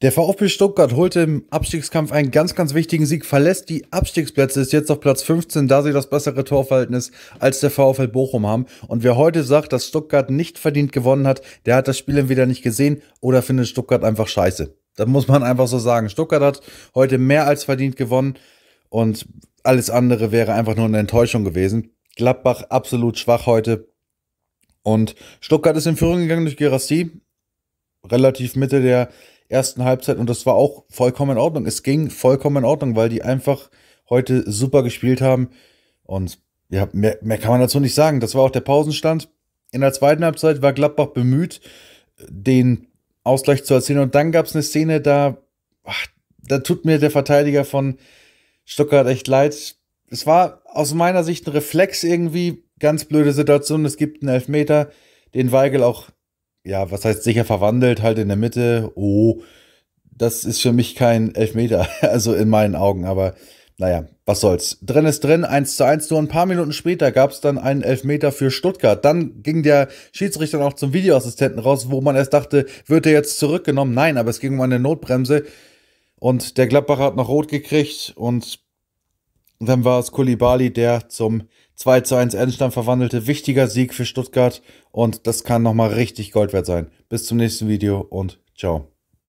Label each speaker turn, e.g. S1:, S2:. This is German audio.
S1: Der VfB Stuttgart holte im Abstiegskampf einen ganz, ganz wichtigen Sieg, verlässt die Abstiegsplätze, ist jetzt auf Platz 15, da sie das bessere Torverhältnis als der VfL Bochum haben. Und wer heute sagt, dass Stuttgart nicht verdient gewonnen hat, der hat das Spiel entweder nicht gesehen oder findet Stuttgart einfach scheiße. Das muss man einfach so sagen. Stuttgart hat heute mehr als verdient gewonnen und alles andere wäre einfach nur eine Enttäuschung gewesen. Gladbach absolut schwach heute. Und Stuttgart ist in Führung gegangen durch Gerassi. Relativ Mitte der ersten Halbzeit und das war auch vollkommen in Ordnung. Es ging vollkommen in Ordnung, weil die einfach heute super gespielt haben. Und ja, mehr, mehr kann man dazu nicht sagen. Das war auch der Pausenstand. In der zweiten Halbzeit war Gladbach bemüht, den Ausgleich zu erzielen. Und dann gab es eine Szene, da, ach, da tut mir der Verteidiger von Stuttgart echt leid. Es war aus meiner Sicht ein Reflex irgendwie, ganz blöde Situation. Es gibt einen Elfmeter, den Weigel auch ja, was heißt sicher verwandelt, halt in der Mitte. Oh, das ist für mich kein Elfmeter, also in meinen Augen, aber naja, was soll's. Drin ist drin, 1 zu 1. Nur ein paar Minuten später gab es dann einen Elfmeter für Stuttgart. Dann ging der Schiedsrichter noch zum Videoassistenten raus, wo man erst dachte, wird er jetzt zurückgenommen? Nein, aber es ging um eine Notbremse. Und der Gladbacher hat noch rot gekriegt und und dann war es Kulibali, der zum 2 zu 1 Endstand verwandelte. Wichtiger Sieg für Stuttgart und das kann nochmal richtig Gold wert sein. Bis zum nächsten Video und ciao.